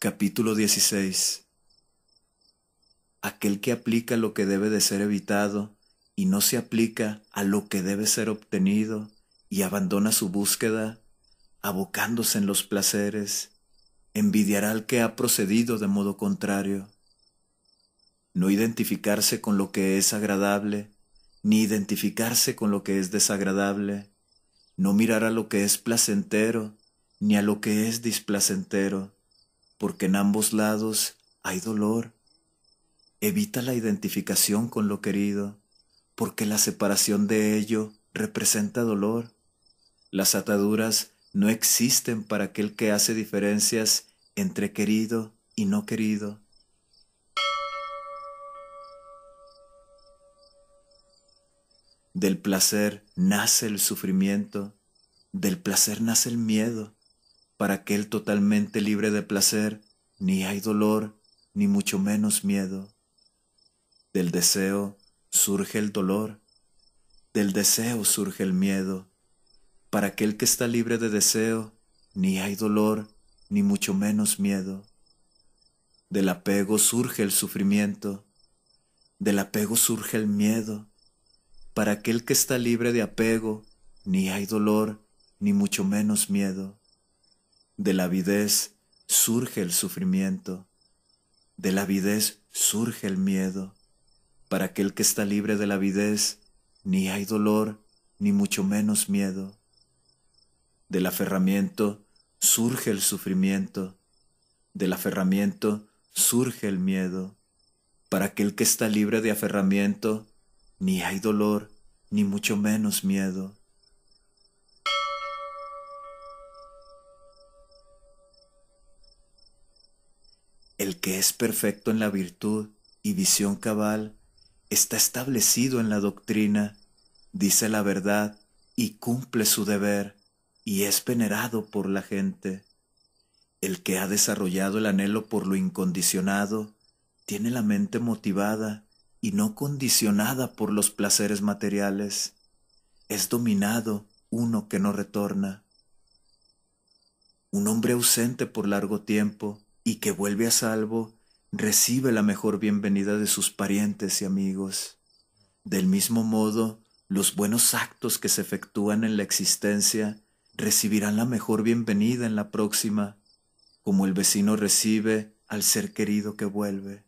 Capítulo 16 Aquel que aplica lo que debe de ser evitado y no se aplica a lo que debe ser obtenido y abandona su búsqueda, abocándose en los placeres, envidiará al que ha procedido de modo contrario. No identificarse con lo que es agradable, ni identificarse con lo que es desagradable, no mirar a lo que es placentero, ni a lo que es displacentero, porque en ambos lados hay dolor. Evita la identificación con lo querido, porque la separación de ello representa dolor. Las ataduras no existen para aquel que hace diferencias entre querido y no querido. Del placer nace el sufrimiento, del placer nace el miedo, para aquel totalmente libre de placer, ni hay dolor, ni mucho menos miedo. Del deseo surge el dolor, del deseo surge el miedo. Para aquel que está libre de deseo, ni hay dolor, ni mucho menos miedo. Del apego surge el sufrimiento, del apego surge el miedo. Para aquel que está libre de apego, ni hay dolor, ni mucho menos miedo. De la avidez surge el sufrimiento, de la avidez surge el miedo. Para aquel que está libre de la avidez, ni hay dolor, ni mucho menos miedo. Del aferramiento surge el sufrimiento, del aferramiento surge el miedo. Para aquel que está libre de aferramiento, ni hay dolor, ni mucho menos miedo. El que es perfecto en la virtud y visión cabal está establecido en la doctrina, dice la verdad y cumple su deber y es venerado por la gente. El que ha desarrollado el anhelo por lo incondicionado tiene la mente motivada y no condicionada por los placeres materiales. Es dominado uno que no retorna. Un hombre ausente por largo tiempo y que vuelve a salvo, recibe la mejor bienvenida de sus parientes y amigos. Del mismo modo, los buenos actos que se efectúan en la existencia recibirán la mejor bienvenida en la próxima, como el vecino recibe al ser querido que vuelve.